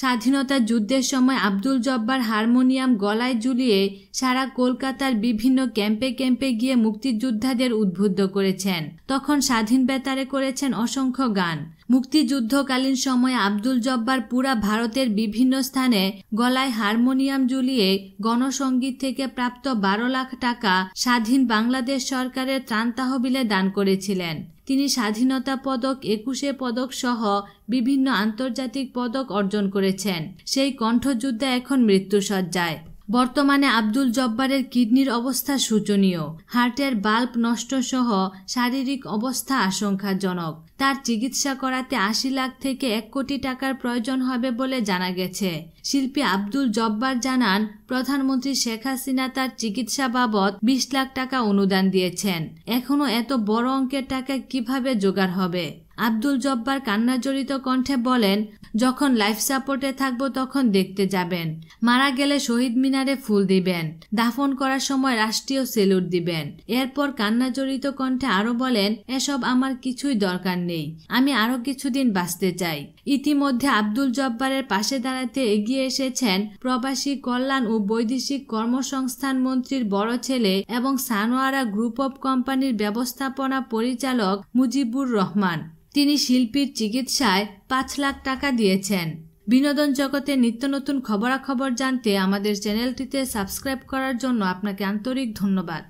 স্বাধীনতা যুদ্ধের সময় আব্দুল জব্বার হারমোনিয়াম গলায় ঝুলিয়ে সারা কলকাতার বিভিন্ন ক্যাম্পে ক্যাম্পে গিয়ে মুক্তিযোদ্ধাদের উদ্বুদ্ধ করেছেন তখন স্বাধীন বেতারে করেছেন অসংখ্য গান মুক্তিযুদ্ধকালীন সময়ে আব্দুল জব্বার পুরা ভারতের বিভিন্ন স্থানে গলায় হারমোনিয়াম ঝুলিয়ে গণসঙ্গীত থেকে প্রাপ্ত বারো লাখ টাকা স্বাধীন বাংলাদেশ সরকারের ত্রাণ তহবিলে দান করেছিলেন তিনি স্বাধীনতা পদক একুশে পদক সহ বিভিন্ন আন্তর্জাতিক পদক অর্জন করেছেন সেই কণ্ঠযুদ্ধে এখন মৃত্যুসজ্জায় বর্তমানে আব্দুল জব্বারের কিডনির অবস্থা শোচনীয় হার্টের বাল্ব নষ্ট সহ শারীরিক অবস্থা আশঙ্কাজনক তার চিকিৎসা করাতে আশি লাখ থেকে এক কোটি টাকার প্রয়োজন হবে বলে জানা গেছে শিল্পী আব্দুল জব্বার জানান প্রধানমন্ত্রী শেখ হাসিনা তার চিকিৎসা বাবদ বিশ লাখ টাকা অনুদান দিয়েছেন এখনও এত বড় অঙ্কের টাকা কিভাবে জোগাড় হবে আব্দুল জব্বার কান্নাজড়িত কণ্ঠে বলেন যখন লাইফ সাপোর্টে থাকবো তখন দেখতে যাবেন মারা গেলে শহীদ মিনারে ফুল দিবেন দাফন করার সময় রাষ্ট্রীয় সেলুট দিবেন এরপর জড়িত কণ্ঠে আরো বলেন এসব আমার কিছুই দরকার নেই আমি আরো কিছুদিন বাঁচতে চাই ইতিমধ্যে আব্দুল জব্বারের পাশে দাঁড়াতে এগিয়ে এসেছেন প্রবাসী কল্যাণ ও বৈদেশিক কর্মসংস্থান মন্ত্রীর বড় ছেলে এবং সানোয়ারা গ্রুপ অব কোম্পানির ব্যবস্থাপনা পরিচালক মুজিবুর রহমান তিনি শিল্পীর চিকিৎসায় পাঁচ লাখ টাকা দিয়েছেন বিনোদন জগতে নিত্য নতুন খবরাখবর জানতে আমাদের চ্যানেলটিতে সাবস্ক্রাইব করার জন্য আপনাকে আন্তরিক ধন্যবাদ